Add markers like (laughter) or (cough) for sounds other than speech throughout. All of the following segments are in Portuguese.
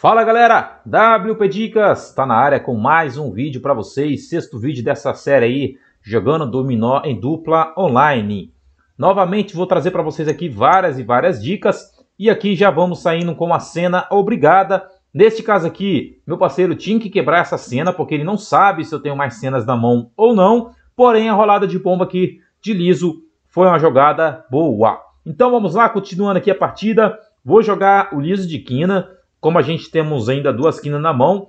Fala galera, WP Dicas está na área com mais um vídeo para vocês, sexto vídeo dessa série aí, jogando dominó em dupla online. Novamente vou trazer para vocês aqui várias e várias dicas e aqui já vamos saindo com a cena obrigada. Neste caso aqui, meu parceiro tinha que quebrar essa cena porque ele não sabe se eu tenho mais cenas na mão ou não, porém a rolada de bomba aqui de liso foi uma jogada boa. Então vamos lá, continuando aqui a partida, vou jogar o liso de quina, como a gente temos ainda duas quinas na mão,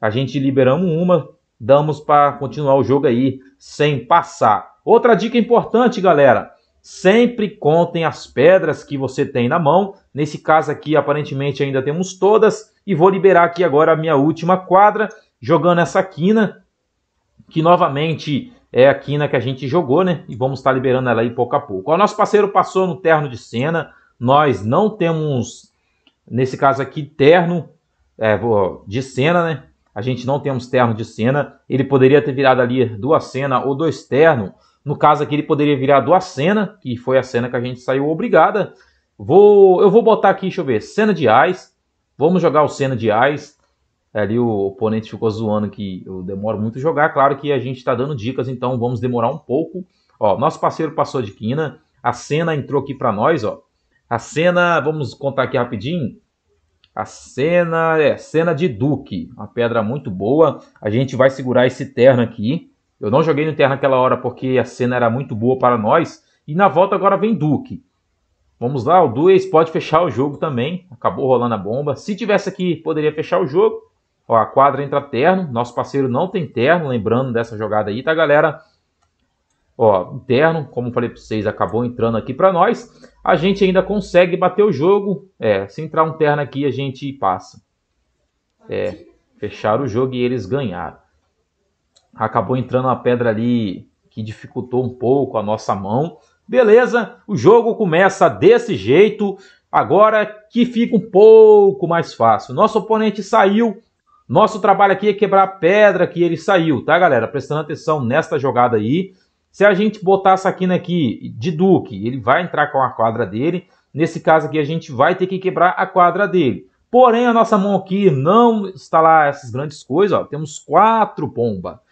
a gente liberamos uma, damos para continuar o jogo aí sem passar. Outra dica importante, galera. Sempre contem as pedras que você tem na mão. Nesse caso aqui, aparentemente, ainda temos todas. E vou liberar aqui agora a minha última quadra, jogando essa quina, que novamente é a quina que a gente jogou, né? E vamos estar tá liberando ela aí pouco a pouco. O nosso parceiro passou no terno de cena. Nós não temos Nesse caso aqui, terno é, de cena, né? A gente não temos terno de cena. Ele poderia ter virado ali duas cena ou dois terno. No caso aqui, ele poderia virar duas cena, que foi a cena que a gente saiu obrigada. Vou, eu vou botar aqui, deixa eu ver, cena de ais. Vamos jogar o cena de ais. Ali o oponente ficou zoando que eu demoro muito a jogar. Claro que a gente está dando dicas, então vamos demorar um pouco. Ó, nosso parceiro passou de quina. A cena entrou aqui para nós, ó. A cena, vamos contar aqui rapidinho. A cena é cena de Duque, uma pedra muito boa. A gente vai segurar esse terno aqui. Eu não joguei no terno naquela hora porque a cena era muito boa para nós. E na volta agora vem Duque. Vamos lá, o Duas pode fechar o jogo também. Acabou rolando a bomba. Se tivesse aqui, poderia fechar o jogo. Ó, a quadra entra terno. Nosso parceiro não tem terno, lembrando dessa jogada aí, tá, galera? Ó, terno, como falei para vocês, acabou entrando aqui para nós a gente ainda consegue bater o jogo. É, se entrar um terno aqui, a gente passa. É, fecharam o jogo e eles ganharam. Acabou entrando uma pedra ali que dificultou um pouco a nossa mão. Beleza, o jogo começa desse jeito. Agora que fica um pouco mais fácil. Nosso oponente saiu. Nosso trabalho aqui é quebrar a pedra que ele saiu, tá, galera? Prestando atenção nesta jogada aí. Se a gente botar essa quina aqui de Duque, ele vai entrar com a quadra dele. Nesse caso aqui, a gente vai ter que quebrar a quadra dele. Porém, a nossa mão aqui não está lá essas grandes coisas. Ó. Temos quatro bomba.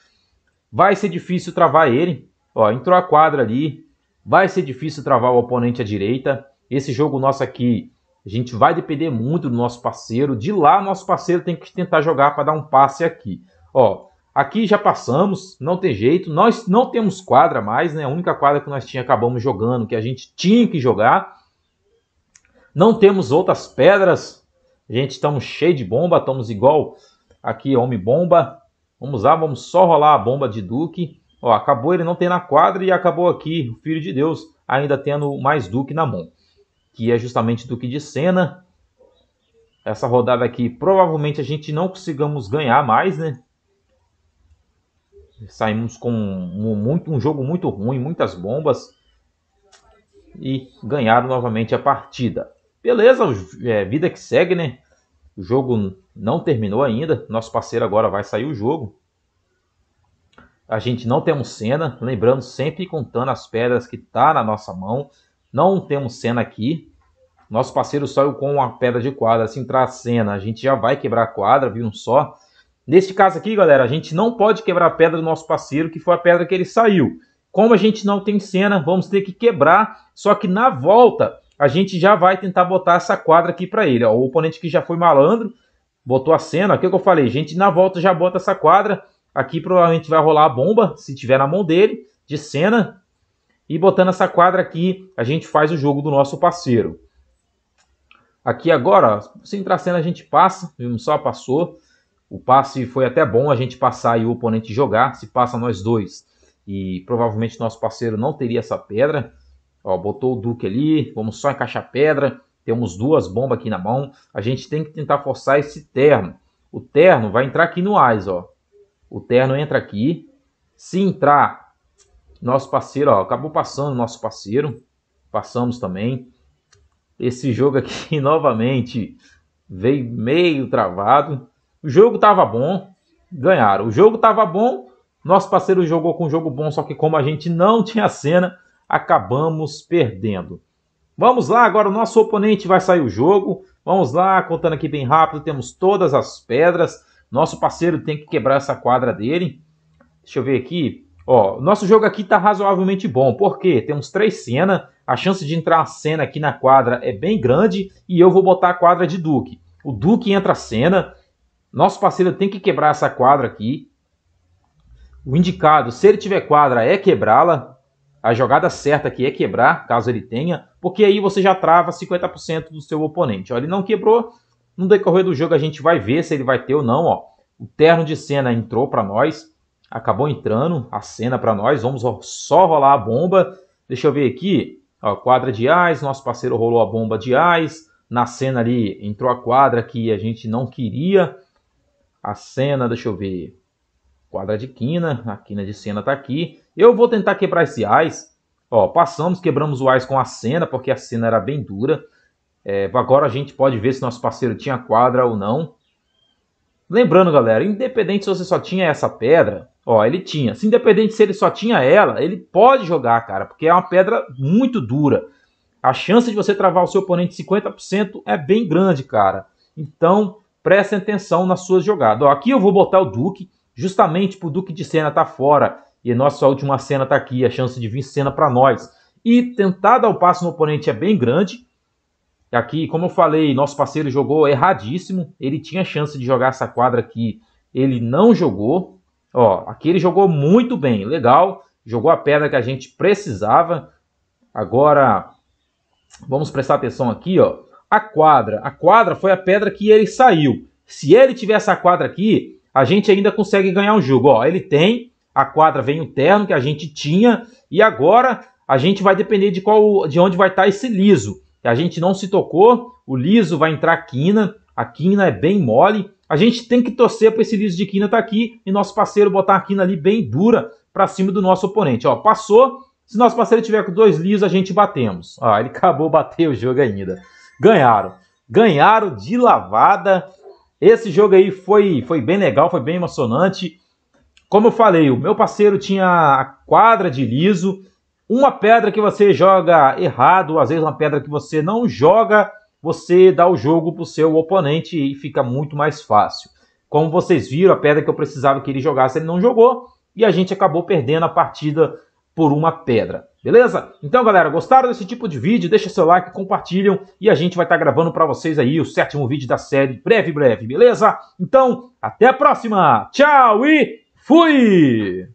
Vai ser difícil travar ele. Ó, entrou a quadra ali. Vai ser difícil travar o oponente à direita. Esse jogo nosso aqui, a gente vai depender muito do nosso parceiro. De lá, nosso parceiro tem que tentar jogar para dar um passe aqui. Ó, Aqui já passamos, não tem jeito. Nós não temos quadra mais, né? A única quadra que nós tinha acabamos jogando, que a gente tinha que jogar. Não temos outras pedras. A gente, estamos cheio de bomba, estamos igual aqui, homem bomba. Vamos lá, vamos só rolar a bomba de Duque. Ó, acabou ele não tem na quadra e acabou aqui o Filho de Deus ainda tendo mais Duque na mão. Que é justamente Duque de Senna. Essa rodada aqui provavelmente a gente não consigamos ganhar mais, né? Saímos com um, muito, um jogo muito ruim, muitas bombas e ganharam novamente a partida. Beleza, é, vida que segue, né? O jogo não terminou ainda. Nosso parceiro agora vai sair o jogo. A gente não temos cena, lembrando sempre contando as pedras que tá na nossa mão. Não temos cena aqui. Nosso parceiro saiu com uma pedra de quadra. Se entrar a cena, a gente já vai quebrar a quadra, viu? Só Neste caso aqui, galera, a gente não pode quebrar a pedra do nosso parceiro, que foi a pedra que ele saiu. Como a gente não tem cena, vamos ter que quebrar, só que na volta a gente já vai tentar botar essa quadra aqui para ele. Ó. O oponente que já foi malandro, botou a cena, aqui é o que eu falei, a gente na volta já bota essa quadra, aqui provavelmente vai rolar a bomba, se tiver na mão dele, de cena, e botando essa quadra aqui, a gente faz o jogo do nosso parceiro. Aqui agora, ó, se entrar cena a gente passa, viu? só passou. O passe foi até bom a gente passar e o oponente jogar, se passa nós dois. E provavelmente nosso parceiro não teria essa pedra. Ó, botou o Duque ali, vamos só encaixar pedra. Temos duas bombas aqui na mão. A gente tem que tentar forçar esse terno. O terno vai entrar aqui no AIS, ó. O terno entra aqui. Se entrar, nosso parceiro, ó, acabou passando nosso parceiro. Passamos também. Esse jogo aqui, (laughs) novamente, veio meio travado. O jogo estava bom, ganharam. O jogo estava bom, nosso parceiro jogou com um jogo bom, só que como a gente não (laughs) tinha cena, acabamos perdendo. Vamos lá, agora o nosso oponente vai sair o jogo. Vamos lá, contando aqui bem rápido, temos todas as pedras. Nosso parceiro tem que quebrar essa quadra dele. Deixa eu ver aqui. Ó, nosso jogo aqui está razoavelmente bom, porque temos três cenas, a chance de entrar a cena aqui na quadra é bem grande e eu vou botar a quadra de Duque. O Duque entra a cena, nosso parceiro tem que quebrar essa quadra aqui. O indicado, se ele tiver quadra, é quebrá-la. A jogada certa aqui é quebrar, caso ele tenha, porque aí você já trava 50% do seu oponente. Ó, ele não quebrou, no decorrer do jogo a gente vai ver se ele vai ter ou não. Ó. O terno de cena entrou para nós, acabou entrando a cena para nós. Vamos só rolar a bomba. Deixa eu ver aqui. Ó, quadra de ais, nosso parceiro rolou a bomba de ais. Na cena ali entrou a quadra que a gente não queria a cena, deixa eu ver. Quadra de quina, a quina de cena está aqui. Eu vou tentar quebrar esse ás. Ó, passamos, quebramos o ás com a cena, porque a cena era bem dura. É, agora a gente pode ver se nosso parceiro tinha quadra ou não. Lembrando, galera, independente se você só tinha essa pedra, ó, ele tinha. Se independente se ele só tinha ela, ele pode jogar, cara, porque é uma pedra muito dura. A chance de você travar o seu oponente 50% é bem grande, cara. Então, prestem atenção nas suas jogadas. Ó, aqui eu vou botar o Duque, justamente para o Duque de Senna estar tá fora. E nossa última cena está aqui, a chance de vir cena para nós. E tentar dar o passo no oponente é bem grande. Aqui, como eu falei, nosso parceiro jogou erradíssimo. Ele tinha chance de jogar essa quadra aqui. Ele não jogou. Ó, aqui ele jogou muito bem, legal. Jogou a pedra que a gente precisava. Agora, vamos prestar atenção aqui, ó a quadra. A quadra foi a pedra que ele saiu. Se ele tiver essa quadra aqui, a gente ainda consegue ganhar um jogo. Ó, ele tem, a quadra vem o terno que a gente tinha, e agora a gente vai depender de qual, de onde vai estar tá esse liso. A gente não se tocou, o liso vai entrar quina, a quina é bem mole. A gente tem que torcer para esse liso de quina estar tá aqui e nosso parceiro botar a quina ali bem dura para cima do nosso oponente. Ó, passou, se nosso parceiro tiver com dois lisos, a gente batemos. Ó, ele (laughs) acabou bater o jogo ainda ganharam. Ganharam de lavada. Esse jogo aí foi, foi bem legal, foi bem emocionante. Como eu falei, o meu parceiro tinha a quadra de liso. Uma pedra que você joga errado, às vezes uma pedra que você não joga, você dá o jogo para o seu oponente e fica muito mais fácil. Como vocês viram, a pedra que eu precisava que ele jogasse, ele não jogou. E a gente acabou perdendo a partida por uma pedra. Beleza? Então, galera, gostaram desse tipo de vídeo? Deixa seu like, compartilham e a gente vai estar tá gravando para vocês aí o sétimo vídeo da série breve, breve, beleza? Então, até a próxima! Tchau e fui!